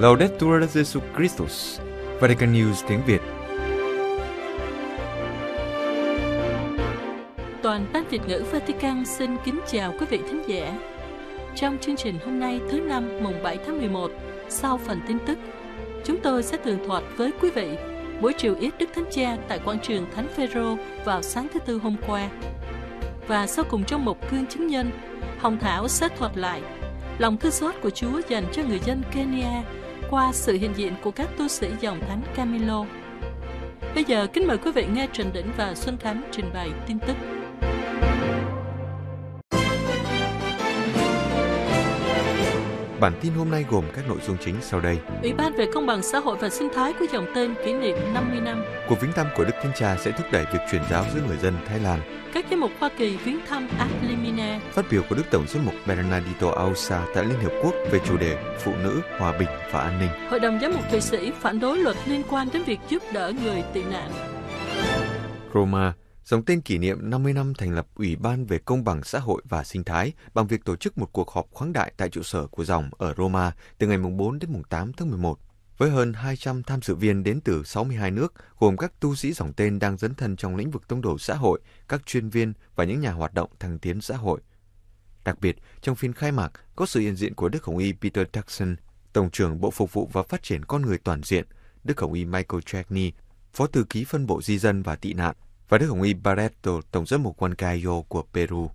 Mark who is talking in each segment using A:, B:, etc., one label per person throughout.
A: Laudetur Jesu Christus, Vatican News tiếng Việt.
B: Toàn ban Việt ngữ Vatican xin kính chào quý vị thính giả. Trong chương trình hôm nay thứ năm mùng 7 tháng 11, sau phần tin tức, chúng tôi sẽ tường thuật với quý vị buổi chiều ít Đức Thánh Cha tại quảng trường Thánh Phaero vào sáng thứ tư hôm qua. Và sau cùng trong một cương chứng nhân, Hồng Thảo sẽ thuật lại lòng thương xót của Chúa dành cho người dân Kenya qua sự hiện diện của các tu sĩ dòng thánh Camilo. Bây giờ kính mời quý vị nghe Trần Đỉnh và Xuân Khánh trình bày tin tức.
A: Bản tin hôm nay gồm các nội dung chính sau đây.
B: Ủy ban về công bằng xã hội và sinh thái của dòng tên kỷ niệm 50 năm.
A: Cuộc viếng thăm của Đức Thánh Cha sẽ thúc đẩy việc truyền giáo giữa người dân Thái Lan.
B: Các giám mục Hoa Kỳ viếng thăm Adlimina.
A: Phát biểu của Đức Tổng giám mục Bernardito Ausa tại Liên Hiệp Quốc về chủ đề Phụ nữ, Hòa bình và An ninh.
B: Hội đồng giám mục Thụy Sĩ phản đối luật liên quan đến việc giúp đỡ người tị nạn.
A: Roma, dòng tên kỷ niệm 50 năm thành lập Ủy ban về Công bằng Xã hội và Sinh thái bằng việc tổ chức một cuộc họp khoáng đại tại trụ sở của dòng ở Roma từ ngày 4 đến 8 tháng 11 với hơn 200 tham dự viên đến từ 62 nước, gồm các tu sĩ dòng tên đang dấn thân trong lĩnh vực tông đồ xã hội, các chuyên viên và những nhà hoạt động thăng tiến xã hội. Đặc biệt, trong phiên khai mạc có sự hiện diện của Đức Hồng Y Peter Jackson, Tổng trưởng Bộ Phục vụ và Phát triển Con Người Toàn diện, Đức Hồng Y Michael Cherney, Phó Thư ký Phân bộ Di dân và Tị nạn, và Đức Hồng Y Barreto, Tổng giám mục cayo của Peru.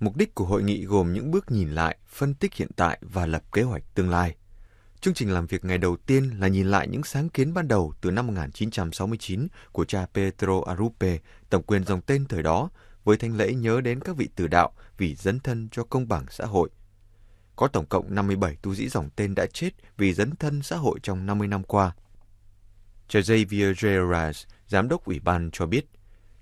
A: Mục đích của hội nghị gồm những bước nhìn lại, phân tích hiện tại và lập kế hoạch tương lai. Chương trình làm việc ngày đầu tiên là nhìn lại những sáng kiến ban đầu từ năm 1969 của cha Pedro Arupe, tổng quyền dòng tên thời đó, với thanh lễ nhớ đến các vị tử đạo vì dấn thân cho công bằng xã hội. Có tổng cộng 57 tu sĩ dòng tên đã chết vì dấn thân xã hội trong 50 năm qua. Cha Xavier Gerrard, giám đốc ủy ban cho biết –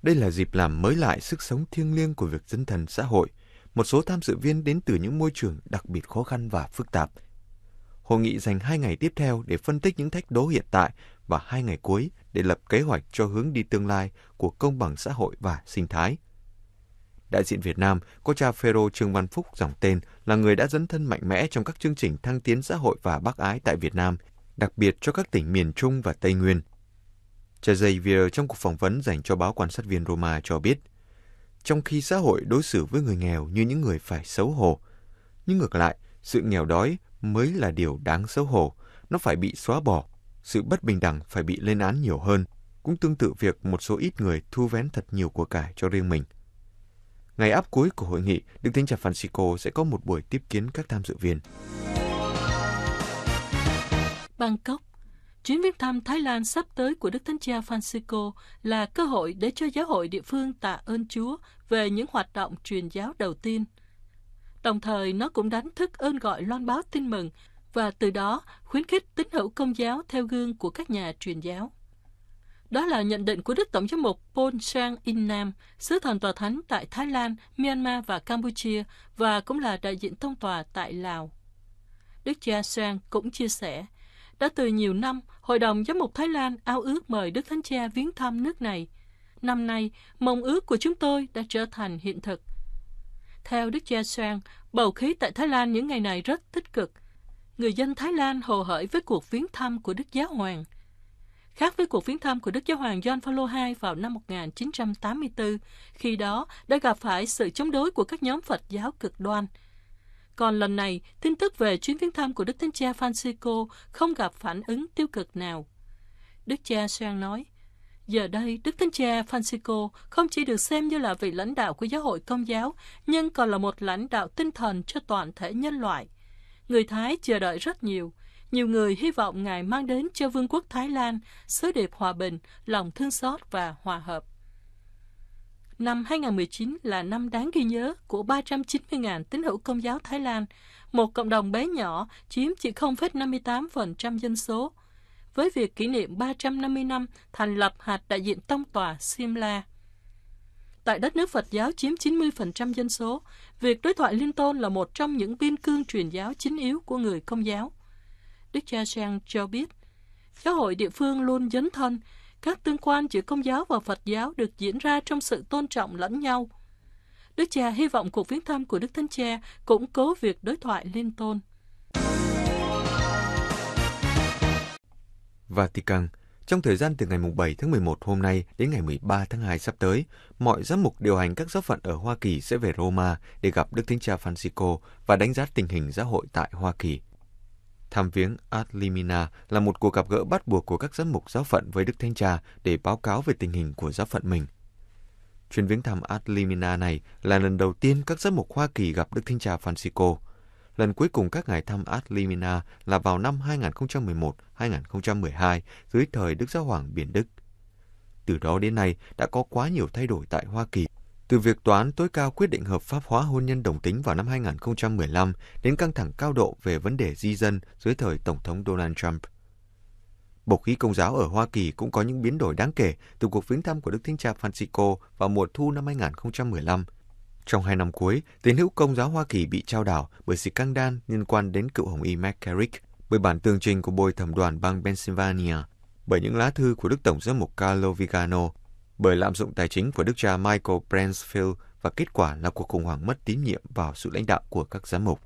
A: đây là dịp làm mới lại sức sống thiêng liêng của việc dân thần xã hội. Một số tham dự viên đến từ những môi trường đặc biệt khó khăn và phức tạp. Hội nghị dành hai ngày tiếp theo để phân tích những thách đố hiện tại và hai ngày cuối để lập kế hoạch cho hướng đi tương lai của công bằng xã hội và sinh thái. Đại diện Việt Nam, có cha Phêrô Trương Văn Phúc dòng tên là người đã dẫn thân mạnh mẽ trong các chương trình thăng tiến xã hội và bác ái tại Việt Nam, đặc biệt cho các tỉnh miền Trung và Tây Nguyên. Cha Xavier trong cuộc phỏng vấn dành cho báo quan sát viên Roma cho biết, trong khi xã hội đối xử với người nghèo như những người phải xấu hổ, nhưng ngược lại, sự nghèo đói mới là điều đáng xấu hổ, nó phải bị xóa bỏ, sự bất bình đẳng phải bị lên án nhiều hơn, cũng tương tự việc một số ít người thu vén thật nhiều của cải cho riêng mình. Ngày áp cuối của hội nghị, Đức Thánh Cha Francisco sẽ có một buổi tiếp kiến các tham dự viên.
B: Bangkok, Chuyến viếng thăm Thái Lan sắp tới của Đức Thánh Cha Francisco là cơ hội để cho giáo hội địa phương tạ ơn Chúa về những hoạt động truyền giáo đầu tiên. Đồng thời, nó cũng đánh thức ơn gọi loan báo tin mừng và từ đó khuyến khích tín hữu công giáo theo gương của các nhà truyền giáo. Đó là nhận định của Đức Tổng giám mục Pol Sang In Nam, sứ thần tòa thánh tại Thái Lan, Myanmar và Campuchia và cũng là đại diện thông tòa tại Lào. Đức cha Sang cũng chia sẻ, đã từ nhiều năm, Hội đồng Giám mục Thái Lan ao ước mời Đức Thánh Cha viếng thăm nước này. Năm nay, mong ước của chúng tôi đã trở thành hiện thực. Theo Đức Cha Soan, bầu khí tại Thái Lan những ngày này rất tích cực. Người dân Thái Lan hồ hởi với cuộc viếng thăm của Đức Giáo Hoàng. Khác với cuộc viếng thăm của Đức Giáo Hoàng John Paul II vào năm 1984, khi đó đã gặp phải sự chống đối của các nhóm Phật giáo cực đoan – còn lần này, tin tức về chuyến viếng thăm của Đức Thánh Cha Francisco không gặp phản ứng tiêu cực nào. Đức Cha Sang nói, Giờ đây, Đức Thánh Cha Francisco không chỉ được xem như là vị lãnh đạo của giáo hội công giáo, nhưng còn là một lãnh đạo tinh thần cho toàn thể nhân loại. Người Thái chờ đợi rất nhiều. Nhiều người hy vọng Ngài mang đến cho Vương quốc Thái Lan sứ điệp hòa bình, lòng thương xót và hòa hợp năm 2019 là năm đáng ghi nhớ của 390.000 tín hữu công giáo Thái Lan, một cộng đồng bé nhỏ chiếm chỉ 0,58% dân số, với việc kỷ niệm 350 năm thành lập hạt đại diện tông tòa Simla. Tại đất nước Phật giáo chiếm 90% dân số, việc đối thoại liên tôn là một trong những biên cương truyền giáo chính yếu của người công giáo. Đức Cha Sang cho biết, giáo hội địa phương luôn dấn thân các tương quan giữa Công giáo và Phật giáo được diễn ra trong sự tôn trọng lẫn nhau. Đức cha hy vọng cuộc viếng thăm của Đức Thánh Cha củng cố việc đối thoại liên tôn.
A: Vatican trong thời gian từ ngày 7 tháng 11 hôm nay đến ngày 13 tháng 2 sắp tới, mọi giám mục điều hành các giáo phận ở Hoa Kỳ sẽ về Roma để gặp Đức Thánh Cha Francisco và đánh giá tình hình giáo hội tại Hoa Kỳ. Tham viếng Ad Limina là một cuộc gặp gỡ bắt buộc của các giám mục giáo phận với Đức Thánh Cha để báo cáo về tình hình của giáo phận mình. Chuyến viếng thăm Ad Limina này là lần đầu tiên các giám mục Hoa Kỳ gặp Đức Thánh Cha Francisco. Lần cuối cùng các ngài thăm Ad Limina là vào năm 2011-2012 dưới thời Đức Giáo Hoàng Biển Đức. Từ đó đến nay đã có quá nhiều thay đổi tại Hoa Kỳ. Từ việc tòa án tối cao quyết định hợp pháp hóa hôn nhân đồng tính vào năm 2015 đến căng thẳng cao độ về vấn đề di dân dưới thời Tổng thống Donald Trump. Bầu khí công giáo ở Hoa Kỳ cũng có những biến đổi đáng kể từ cuộc viếng thăm của Đức Thánh Cha Francisco vào mùa thu năm 2015. Trong hai năm cuối, tín hữu công giáo Hoa Kỳ bị trao đảo bởi sự căng đan liên quan đến cựu Hồng Y McCarrick, bởi bản tường trình của bồi thẩm đoàn bang Pennsylvania, bởi những lá thư của Đức Tổng giám mục Carlo Vigano bởi lạm dụng tài chính của đức cha Michael Bransfield và kết quả là cuộc khủng hoảng mất tín nhiệm vào sự lãnh đạo của các giám mục.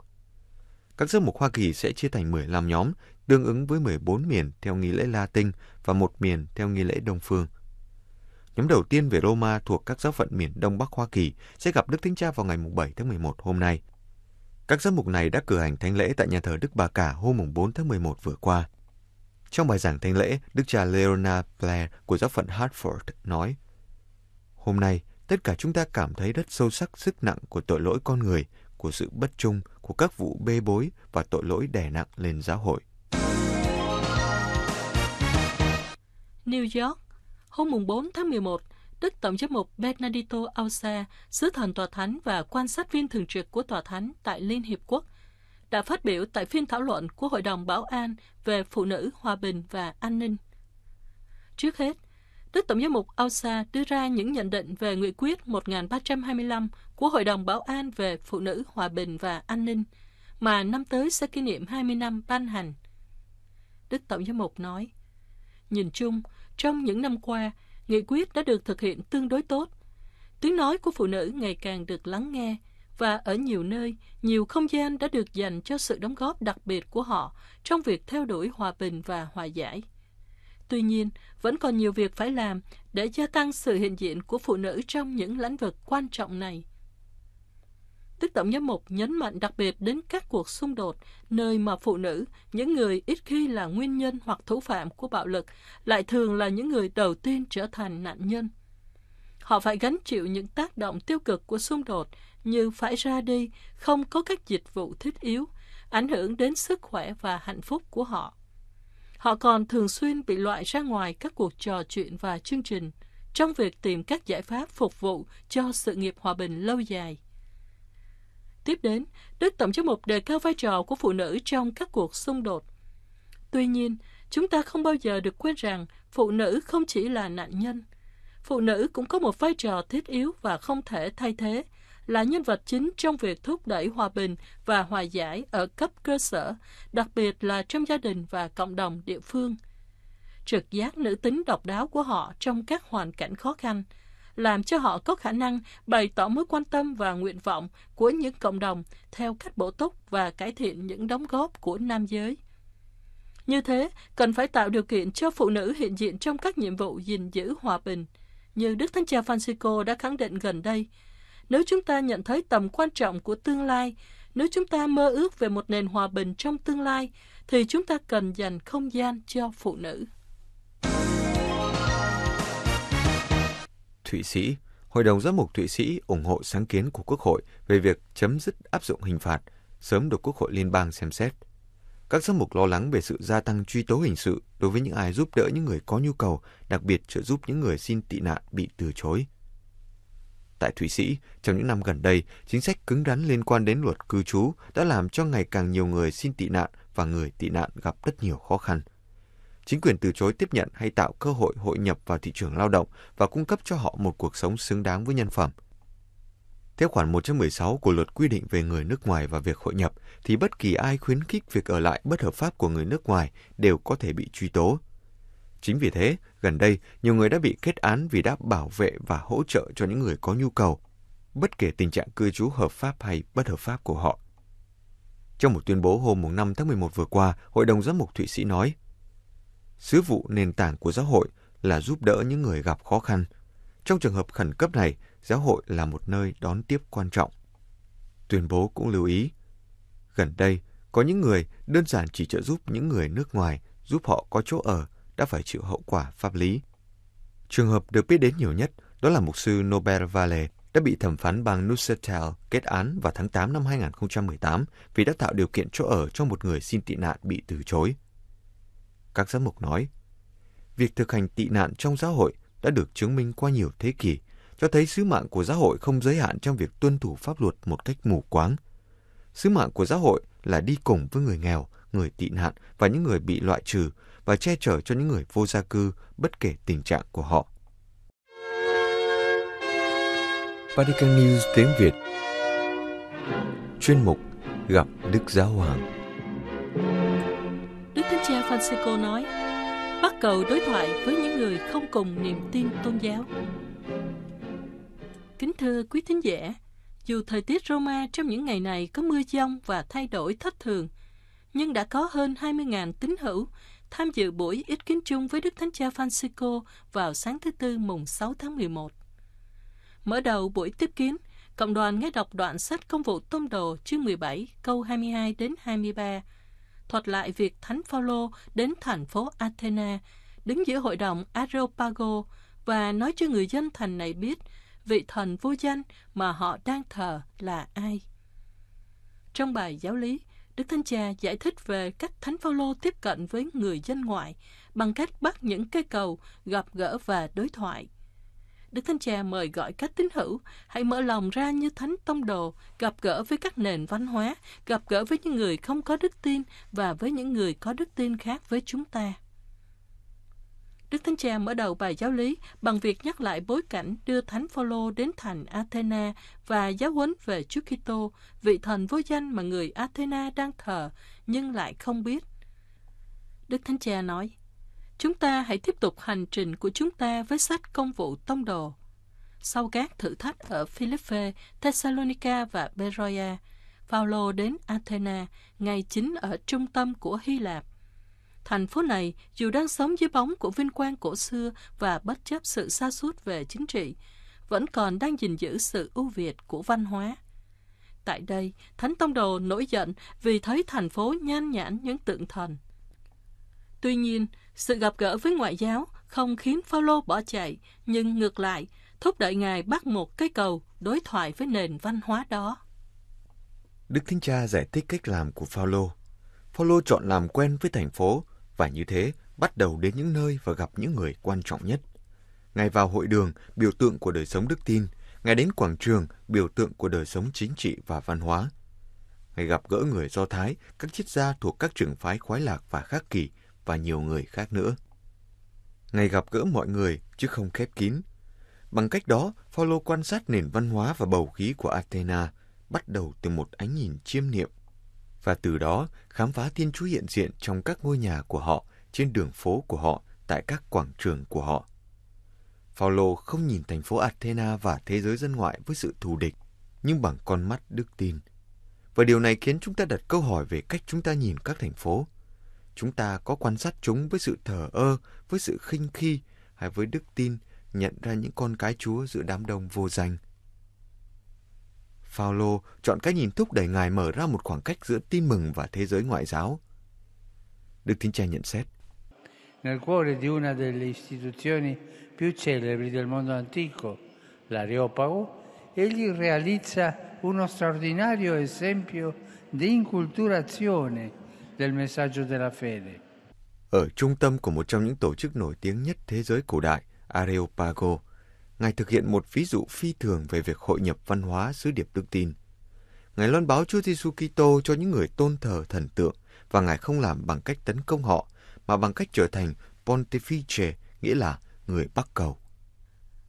A: Các giám mục Hoa Kỳ sẽ chia thành 15 nhóm, tương ứng với 14 miền theo nghi lễ Latin và một miền theo nghi lễ Đông Phương. Nhóm đầu tiên về Roma thuộc các giáo phận miền Đông Bắc Hoa Kỳ sẽ gặp Đức Thánh Cha vào ngày 7 tháng 11 hôm nay. Các giám mục này đã cử hành thánh lễ tại nhà thờ Đức Bà Cả hôm 4 tháng 11 vừa qua. Trong bài giảng thánh lễ, Đức cha Leona Blair của giáo phận Hartford nói, Hôm nay, tất cả chúng ta cảm thấy rất sâu sắc sức nặng của tội lỗi con người, của sự bất trung, của các vụ bê bối và tội lỗi đè nặng lên giáo hội.
B: New York, hôm 4 tháng 11, Đức Tổng giám mục Bernardito Ausa, sứ thần tòa thánh và quan sát viên thường trực của tòa thánh tại Liên Hiệp Quốc, đã phát biểu tại phiên thảo luận của Hội đồng Bảo an về phụ nữ, hòa bình và an ninh. Trước hết, Đức Tổng giám mục Osa đưa ra những nhận định về Nghị quyết 1325 của Hội đồng Bảo an về Phụ nữ, Hòa bình và An ninh, mà năm tới sẽ kỷ niệm 20 năm ban hành. Đức Tổng giám mục nói, Nhìn chung, trong những năm qua, nghị quyết đã được thực hiện tương đối tốt. Tiếng nói của phụ nữ ngày càng được lắng nghe, và ở nhiều nơi, nhiều không gian đã được dành cho sự đóng góp đặc biệt của họ trong việc theo đuổi hòa bình và hòa giải. Tuy nhiên, vẫn còn nhiều việc phải làm để gia tăng sự hiện diện của phụ nữ trong những lĩnh vực quan trọng này. Đức Tổng giám mục nhấn mạnh đặc biệt đến các cuộc xung đột, nơi mà phụ nữ, những người ít khi là nguyên nhân hoặc thủ phạm của bạo lực, lại thường là những người đầu tiên trở thành nạn nhân. Họ phải gánh chịu những tác động tiêu cực của xung đột như phải ra đi, không có các dịch vụ thiết yếu, ảnh hưởng đến sức khỏe và hạnh phúc của họ. Họ còn thường xuyên bị loại ra ngoài các cuộc trò chuyện và chương trình trong việc tìm các giải pháp phục vụ cho sự nghiệp hòa bình lâu dài. Tiếp đến, Đức Tổng giám mục đề cao vai trò của phụ nữ trong các cuộc xung đột. Tuy nhiên, chúng ta không bao giờ được quên rằng phụ nữ không chỉ là nạn nhân. Phụ nữ cũng có một vai trò thiết yếu và không thể thay thế là nhân vật chính trong việc thúc đẩy hòa bình và hòa giải ở cấp cơ sở, đặc biệt là trong gia đình và cộng đồng địa phương. Trực giác nữ tính độc đáo của họ trong các hoàn cảnh khó khăn làm cho họ có khả năng bày tỏ mối quan tâm và nguyện vọng của những cộng đồng theo cách bổ túc và cải thiện những đóng góp của nam giới. Như thế, cần phải tạo điều kiện cho phụ nữ hiện diện trong các nhiệm vụ gìn giữ hòa bình. Như Đức Thánh Cha Francisco đã khẳng định gần đây, nếu chúng ta nhận thấy tầm quan trọng của tương lai, nếu chúng ta mơ ước về một nền hòa bình trong tương lai, thì chúng ta cần dành không gian cho phụ nữ.
A: Thụy Sĩ Hội đồng giám mục Thụy Sĩ ủng hộ sáng kiến của Quốc hội về việc chấm dứt áp dụng hình phạt, sớm được Quốc hội liên bang xem xét. Các giám mục lo lắng về sự gia tăng truy tố hình sự đối với những ai giúp đỡ những người có nhu cầu, đặc biệt trợ giúp những người xin tị nạn bị từ chối tại Thụy Sĩ, trong những năm gần đây, chính sách cứng rắn liên quan đến luật cư trú đã làm cho ngày càng nhiều người xin tị nạn và người tị nạn gặp rất nhiều khó khăn. Chính quyền từ chối tiếp nhận hay tạo cơ hội hội nhập vào thị trường lao động và cung cấp cho họ một cuộc sống xứng đáng với nhân phẩm. Theo khoản 116 của luật quy định về người nước ngoài và việc hội nhập, thì bất kỳ ai khuyến khích việc ở lại bất hợp pháp của người nước ngoài đều có thể bị truy tố. Chính vì thế, gần đây, nhiều người đã bị kết án vì đã bảo vệ và hỗ trợ cho những người có nhu cầu, bất kể tình trạng cư trú hợp pháp hay bất hợp pháp của họ. Trong một tuyên bố hôm 5 tháng 11 vừa qua, Hội đồng Giám mục Thụy Sĩ nói, Sứ vụ nền tảng của giáo hội là giúp đỡ những người gặp khó khăn. Trong trường hợp khẩn cấp này, giáo hội là một nơi đón tiếp quan trọng. Tuyên bố cũng lưu ý, gần đây, có những người đơn giản chỉ trợ giúp những người nước ngoài, giúp họ có chỗ ở, đã phải chịu hậu quả pháp lý. Trường hợp được biết đến nhiều nhất đó là mục sư Nobel Valle đã bị thẩm phán bang Neuchâtel kết án vào tháng 8 năm 2018 vì đã tạo điều kiện chỗ ở cho một người xin tị nạn bị từ chối. Các giám mục nói, việc thực hành tị nạn trong giáo hội đã được chứng minh qua nhiều thế kỷ, cho thấy sứ mạng của giáo hội không giới hạn trong việc tuân thủ pháp luật một cách mù quáng. Sứ mạng của giáo hội là đi cùng với người nghèo, người tị nạn và những người bị loại trừ, và che chở cho những người vô gia cư bất kể tình trạng của họ. Vatican News tiếng Việt Chuyên mục Gặp Đức Giáo Hoàng
B: Đức Thánh Cha Francisco nói Bắt cầu đối thoại với những người không cùng niềm tin tôn giáo Kính thưa quý thính giả, dù thời tiết Roma trong những ngày này có mưa giông và thay đổi thất thường, nhưng đã có hơn 20.000 tín hữu tham dự buổi ít kiến chung với Đức Thánh Cha Francisco vào sáng thứ Tư mùng 6 tháng 11. Mở đầu buổi tiếp kiến, Cộng đoàn nghe đọc đoạn sách công vụ tông đồ chương 17 câu 22 đến 23, thuật lại việc Thánh Phaolô đến thành phố Athena, đứng giữa hội đồng Areopago và nói cho người dân thành này biết vị thần vô danh mà họ đang thờ là ai. Trong bài giáo lý, Đức Thánh Cha giải thích về cách Thánh Phaolô tiếp cận với người dân ngoại bằng cách bắt những cây cầu gặp gỡ và đối thoại. Đức Thánh Cha mời gọi các tín hữu hãy mở lòng ra như Thánh Tông Đồ, gặp gỡ với các nền văn hóa, gặp gỡ với những người không có đức tin và với những người có đức tin khác với chúng ta. Đức Thánh Cha mở đầu bài giáo lý bằng việc nhắc lại bối cảnh đưa Thánh Phaolô đến thành Athena và giáo huấn về Chúa Kitô, vị thần vô danh mà người Athena đang thờ nhưng lại không biết. Đức Thánh Cha nói: Chúng ta hãy tiếp tục hành trình của chúng ta với sách công vụ tông đồ. Sau các thử thách ở Philippe, Thessalonica và Beroia, Phaolô đến Athena, ngày chính ở trung tâm của Hy Lạp Thành phố này dù đang sống dưới bóng của vinh quang cổ xưa và bất chấp sự xa sút về chính trị, vẫn còn đang gìn giữ sự ưu việt của văn hóa. Tại đây, Thánh Tông Đồ nổi giận vì thấy thành phố nhan nhãn những tượng thần. Tuy nhiên, sự gặp gỡ với ngoại giáo không khiến Phaolô bỏ chạy, nhưng ngược lại, thúc đẩy ngài bắt một cây cầu đối thoại với nền văn hóa đó.
A: Đức Thánh Cha giải thích cách làm của Phaolô. Phaolô chọn làm quen với thành phố và như thế bắt đầu đến những nơi và gặp những người quan trọng nhất. Ngày vào hội đường, biểu tượng của đời sống đức tin, ngày đến quảng trường, biểu tượng của đời sống chính trị và văn hóa. Ngày gặp gỡ người Do Thái, các triết gia thuộc các trường phái khoái lạc và khác kỳ và nhiều người khác nữa. Ngày gặp gỡ mọi người chứ không khép kín. Bằng cách đó, Phaolô quan sát nền văn hóa và bầu khí của Athena, bắt đầu từ một ánh nhìn chiêm niệm và từ đó khám phá Thiên Chúa hiện diện trong các ngôi nhà của họ, trên đường phố của họ, tại các quảng trường của họ. Phaolô không nhìn thành phố Athena và thế giới dân ngoại với sự thù địch, nhưng bằng con mắt đức tin. Và điều này khiến chúng ta đặt câu hỏi về cách chúng ta nhìn các thành phố. Chúng ta có quan sát chúng với sự thờ ơ, với sự khinh khi hay với đức tin nhận ra những con cái Chúa giữa đám đông vô danh. Phaolô chọn cách nhìn thúc đẩy ngài mở ra một khoảng cách giữa tin mừng và thế giới ngoại giáo. Đức Thánh Cha nhận xét.
C: Nel cuore di una delle istituzioni più celebri del mondo antico, l'Areopago, egli realizza uno straordinario esempio di inculturazione del messaggio della fede.
A: Ở trung tâm của một trong những tổ chức nổi tiếng nhất thế giới cổ đại, Areopago, Ngài thực hiện một ví dụ phi thường về việc hội nhập văn hóa sứ điệp đức tin. Ngài loan báo Chúa Giêsu Kitô cho những người tôn thờ thần tượng và Ngài không làm bằng cách tấn công họ, mà bằng cách trở thành pontifice, nghĩa là người bắt cầu.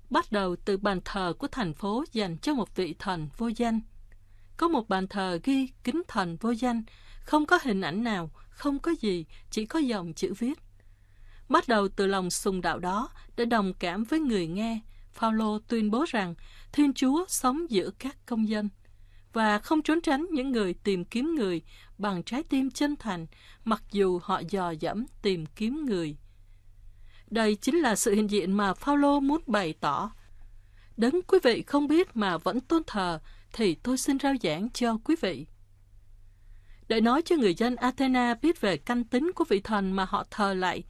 B: Bắt đầu từ bàn thờ của thành phố dành cho một vị thần vô danh. Có một bàn thờ ghi kính thần vô danh, không có hình ảnh nào, không có gì, chỉ có dòng chữ viết. Bắt đầu từ lòng sùng đạo đó để đồng cảm với người nghe, Phaolô tuyên bố rằng Thiên Chúa sống giữa các công dân và không trốn tránh những người tìm kiếm người bằng trái tim chân thành, mặc dù họ dò dẫm tìm kiếm người. Đây chính là sự hiện diện mà Phaolô muốn bày tỏ. Đấng quý vị không biết mà vẫn tôn thờ thì tôi xin rao giảng cho quý vị. Để nói cho người dân Athena biết về căn tính của vị thần mà họ thờ lại,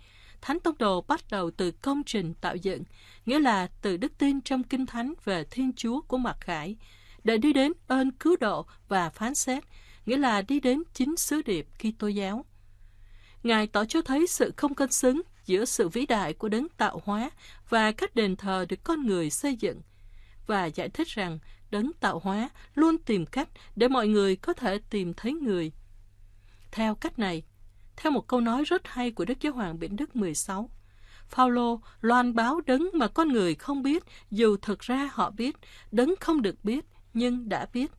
B: Thánh Tông Đồ bắt đầu từ công trình tạo dựng, nghĩa là từ đức tin trong Kinh Thánh về Thiên Chúa của Mạc Khải, để đi đến ơn cứu độ và phán xét, nghĩa là đi đến chính sứ điệp khi Kitô giáo. Ngài tỏ cho thấy sự không cân xứng giữa sự vĩ đại của đấng tạo hóa và các đền thờ được con người xây dựng và giải thích rằng đấng tạo hóa luôn tìm cách để mọi người có thể tìm thấy người. Theo cách này, theo một câu nói rất hay của Đức Giáo hoàng Biển Đức 16, phaolô loan báo đấng mà con người không biết, dù thực ra họ biết, đấng không được biết, nhưng đã biết.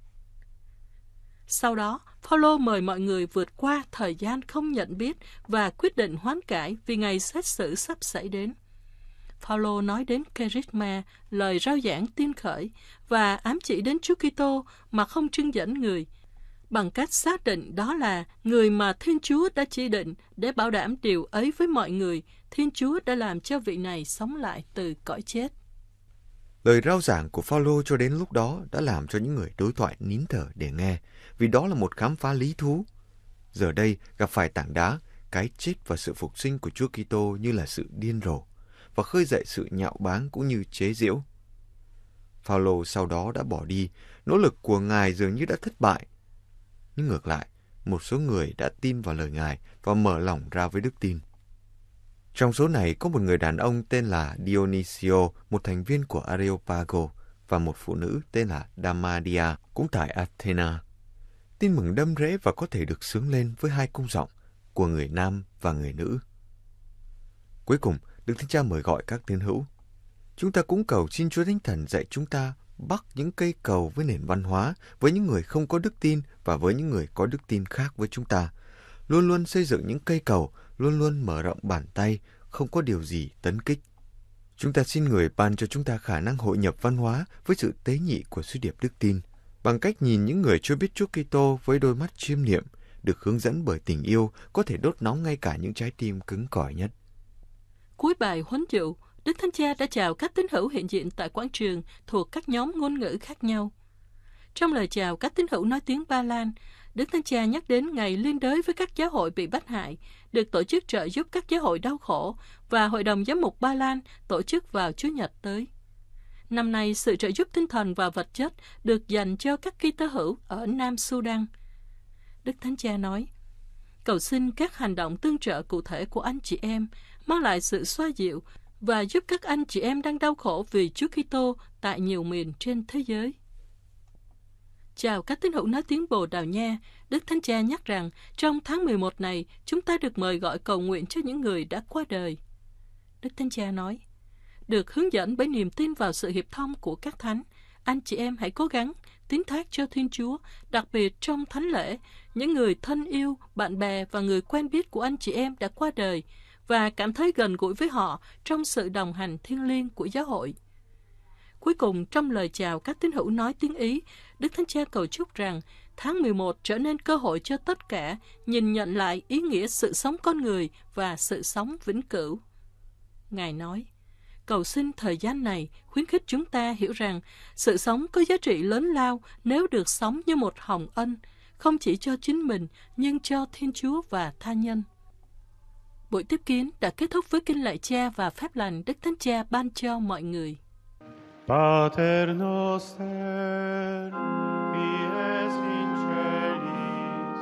B: Sau đó, phaolô mời mọi người vượt qua thời gian không nhận biết và quyết định hoán cải vì ngày xét xử sắp xảy đến. phaolô nói đến charisma, lời rao giảng tin khởi và ám chỉ đến Chúa Kitô mà không trưng dẫn người, bằng cách xác định đó là người mà Thiên Chúa đã chỉ định để bảo đảm điều ấy với mọi người, Thiên Chúa đã làm cho vị này sống lại từ cõi chết.
A: Lời rao giảng của Phaolô cho đến lúc đó đã làm cho những người đối thoại nín thở để nghe, vì đó là một khám phá lý thú. Giờ đây gặp phải tảng đá, cái chết và sự phục sinh của Chúa Kitô như là sự điên rồ và khơi dậy sự nhạo báng cũng như chế giễu. Phaolô sau đó đã bỏ đi, nỗ lực của ngài dường như đã thất bại nhưng ngược lại, một số người đã tin vào lời Ngài và mở lòng ra với đức tin. Trong số này có một người đàn ông tên là Dionisio, một thành viên của Areopago, và một phụ nữ tên là Damadia, cũng tại Athena. Tin mừng đâm rễ và có thể được sướng lên với hai cung giọng của người nam và người nữ. Cuối cùng, Đức Thánh Cha mời gọi các tín hữu. Chúng ta cũng cầu xin Chúa Thánh Thần dạy chúng ta bắc những cây cầu với nền văn hóa, với những người không có đức tin và với những người có đức tin khác với chúng ta. Luôn luôn xây dựng những cây cầu, luôn luôn mở rộng bàn tay, không có điều gì tấn kích. Chúng ta xin người ban cho chúng ta khả năng hội nhập văn hóa với sự tế nhị của sứ điệp đức tin, bằng cách nhìn những người chưa biết Chúa Kitô với đôi mắt chiêm niệm, được hướng dẫn bởi tình yêu có thể đốt nóng ngay cả những trái tim cứng cỏi nhất.
B: Cuối bài huấn triệu, Đức Thánh Cha đã chào các tín hữu hiện diện tại quảng trường thuộc các nhóm ngôn ngữ khác nhau. Trong lời chào các tín hữu nói tiếng Ba Lan, Đức Thánh Cha nhắc đến ngày liên đới với các giáo hội bị bắt hại, được tổ chức trợ giúp các giáo hội đau khổ và Hội đồng Giám mục Ba Lan tổ chức vào Chủ nhật tới. Năm nay, sự trợ giúp tinh thần và vật chất được dành cho các kỳ tơ hữu ở Nam Sudan. Đức Thánh Cha nói, cầu xin các hành động tương trợ cụ thể của anh chị em mang lại sự xoa dịu, và giúp các anh chị em đang đau khổ vì Chúa Kitô tại nhiều miền trên thế giới. Chào các tín hữu nói tiếng Bồ Đào Nha. Đức Thánh Cha nhắc rằng trong tháng 11 này chúng ta được mời gọi cầu nguyện cho những người đã qua đời. Đức Thánh Cha nói, được hướng dẫn bởi niềm tin vào sự hiệp thông của các thánh, anh chị em hãy cố gắng tín thác cho Thiên Chúa, đặc biệt trong thánh lễ, những người thân yêu, bạn bè và người quen biết của anh chị em đã qua đời – và cảm thấy gần gũi với họ trong sự đồng hành thiêng liêng của giáo hội. Cuối cùng, trong lời chào các tín hữu nói tiếng Ý, Đức Thánh Cha cầu chúc rằng tháng 11 trở nên cơ hội cho tất cả nhìn nhận lại ý nghĩa sự sống con người và sự sống vĩnh cửu. Ngài nói, cầu xin thời gian này khuyến khích chúng ta hiểu rằng sự sống có giá trị lớn lao nếu được sống như một hồng ân, không chỉ cho chính mình nhưng cho Thiên Chúa và tha nhân buổi tiếp kiến đã kết thúc với kinh lạy cha và phép lành Đức Thánh Cha ban cho mọi người.
C: Pater noster, qui es in celis,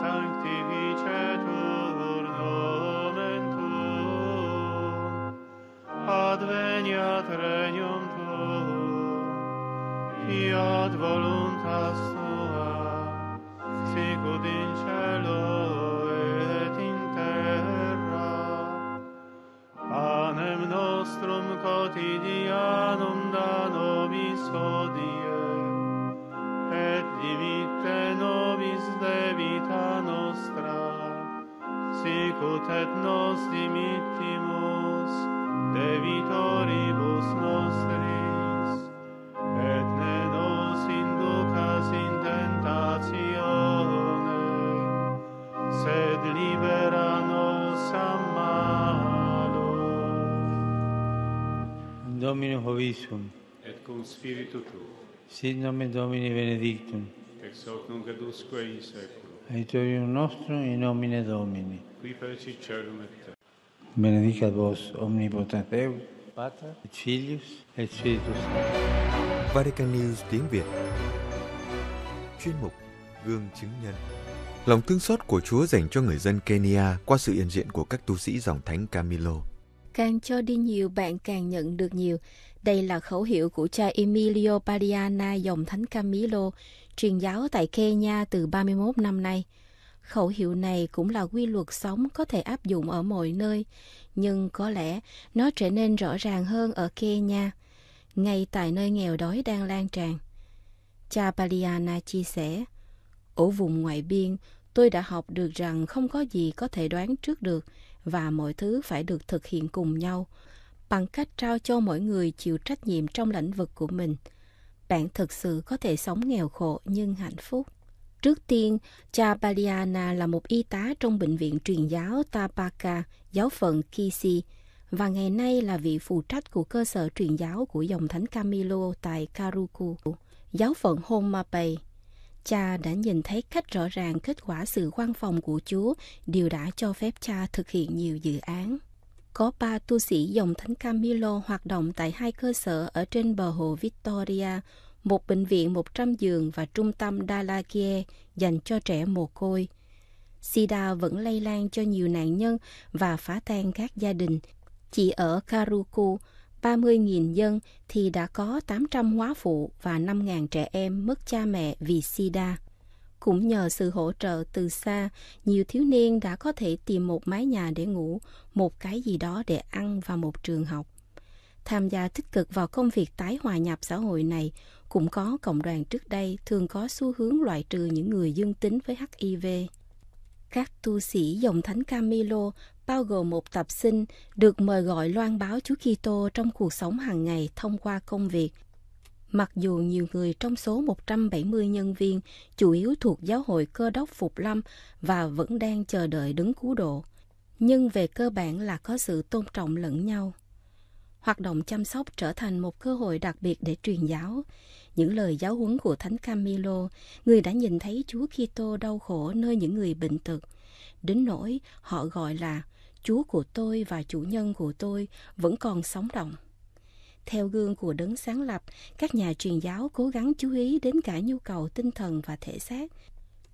C: sanctificetur nomen tuum, adveniat regnum tuum, fiat voluntas tua, sicut in cielo Sunt et nos dimittimus, de vitoribus nostris, et ne nos inducas in tentatione, sed libera nos amado.
A: Domino Hovisum,
B: et cum Spiritu Tu,
A: sit nome Domini Benedictum,
B: ex hoc nunc edusque
A: in seculum aitorium nostrum in nomine Domini. qui persicerumet te. Benedicat vos omnipotens Pater, et Filius, et Spiritus Sanctus. Vatican News tiếng Việt. Chuyên mục Gương chứng nhân. Lòng thương xót của Chúa dành cho người dân Kenya qua sự hiện diện của các tu sĩ dòng thánh Camilo.
C: Càng cho đi nhiều, bạn càng nhận được nhiều. Đây là khẩu hiệu của cha Emilio Padiana dòng thánh Camilo, truyền giáo tại Kenya từ 31 năm nay – Khẩu hiệu này cũng là quy luật sống có thể áp dụng ở mọi nơi, nhưng có lẽ nó trở nên rõ ràng hơn ở Kenya, ngay tại nơi nghèo đói đang lan tràn. Cha Paliana chia sẻ, ở vùng ngoại biên, tôi đã học được rằng không có gì có thể đoán trước được và mọi thứ phải được thực hiện cùng nhau bằng cách trao cho mỗi người chịu trách nhiệm trong lĩnh vực của mình. Bạn thực sự có thể sống nghèo khổ nhưng hạnh phúc. Trước tiên, cha Baliana là một y tá trong bệnh viện truyền giáo Tapaka, giáo phận Kisi, và ngày nay là vị phụ trách của cơ sở truyền giáo của dòng thánh Camilo tại Karuku, giáo phận Homapay. Cha đã nhìn thấy cách rõ ràng kết quả sự quan phòng của Chúa, điều đã cho phép cha thực hiện nhiều dự án. Có ba tu sĩ dòng thánh Camilo hoạt động tại hai cơ sở ở trên bờ hồ Victoria, một bệnh viện 100 giường và trung tâm Dalakie dành cho trẻ mồ côi. Sida vẫn lây lan cho nhiều nạn nhân và phá tan các gia đình. Chỉ ở Karuku, 30.000 dân thì đã có 800 hóa phụ và 5.000 trẻ em mất cha mẹ vì Sida. Cũng nhờ sự hỗ trợ từ xa, nhiều thiếu niên đã có thể tìm một mái nhà để ngủ, một cái gì đó để ăn và một trường học. Tham gia tích cực vào công việc tái hòa nhập xã hội này, cũng có cộng đoàn trước đây thường có xu hướng loại trừ những người dương tính với HIV. Các tu sĩ dòng thánh Camilo bao gồm một tập sinh được mời gọi loan báo Chúa Kitô trong cuộc sống hàng ngày thông qua công việc. Mặc dù nhiều người trong số 170 nhân viên chủ yếu thuộc giáo hội cơ đốc Phục Lâm và vẫn đang chờ đợi đứng cứu độ, nhưng về cơ bản là có sự tôn trọng lẫn nhau. Hoạt động chăm sóc trở thành một cơ hội đặc biệt để truyền giáo những lời giáo huấn của Thánh Camilo, người đã nhìn thấy Chúa Kitô đau khổ nơi những người bệnh tật. Đến nỗi họ gọi là Chúa của tôi và chủ nhân của tôi vẫn còn sống động. Theo gương của đấng sáng lập, các nhà truyền giáo cố gắng chú ý đến cả nhu cầu tinh thần và thể xác,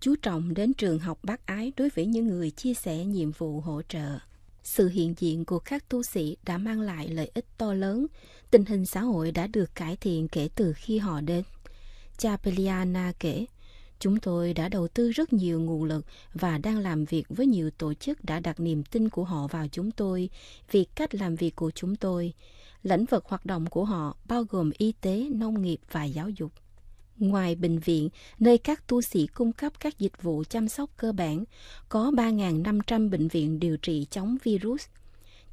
C: chú trọng đến trường học bác ái đối với những người chia sẻ nhiệm vụ hỗ trợ. Sự hiện diện của các tu sĩ đã mang lại lợi ích to lớn, Tình hình xã hội đã được cải thiện kể từ khi họ đến. Cha Peliana kể, Chúng tôi đã đầu tư rất nhiều nguồn lực và đang làm việc với nhiều tổ chức đã đặt niềm tin của họ vào chúng tôi vì cách làm việc của chúng tôi. Lĩnh vực hoạt động của họ bao gồm y tế, nông nghiệp và giáo dục. Ngoài bệnh viện, nơi các tu sĩ cung cấp các dịch vụ chăm sóc cơ bản, có 3.500 bệnh viện điều trị chống virus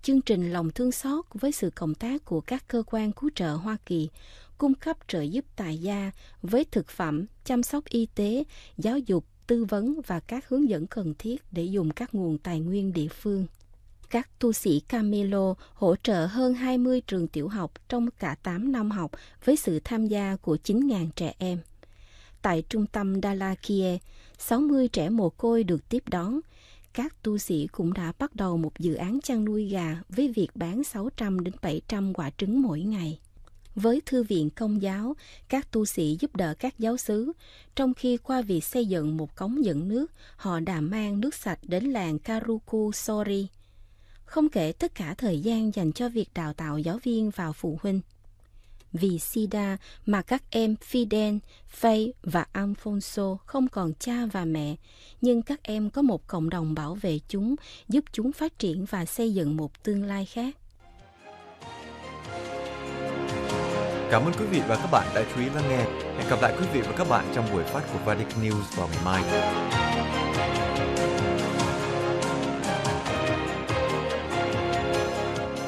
C: chương trình Lòng Thương Xót với sự cộng tác của các cơ quan cứu trợ Hoa Kỳ cung cấp trợ giúp tại gia với thực phẩm, chăm sóc y tế, giáo dục, tư vấn và các hướng dẫn cần thiết để dùng các nguồn tài nguyên địa phương. Các tu sĩ Camilo hỗ trợ hơn 20 trường tiểu học trong cả 8 năm học với sự tham gia của 9.000 trẻ em. Tại trung tâm Dalakie, 60 trẻ mồ côi được tiếp đón – các tu sĩ cũng đã bắt đầu một dự án chăn nuôi gà với việc bán 600 đến 700 quả trứng mỗi ngày. Với thư viện công giáo, các tu sĩ giúp đỡ các giáo sứ, trong khi qua việc xây dựng một cống dẫn nước, họ đã mang nước sạch đến làng Karuku Sori. Không kể tất cả thời gian dành cho việc đào tạo giáo viên và phụ huynh, vì sida mà các em Fidel, Faye và Alfonso không còn cha và mẹ, nhưng các em có một cộng đồng bảo vệ chúng, giúp chúng phát triển và xây dựng một tương lai khác.
A: Cảm ơn quý vị và các bạn đã chú ý lắng nghe. Hẹn gặp lại quý vị và các bạn trong buổi phát của Vatican News vào ngày mai.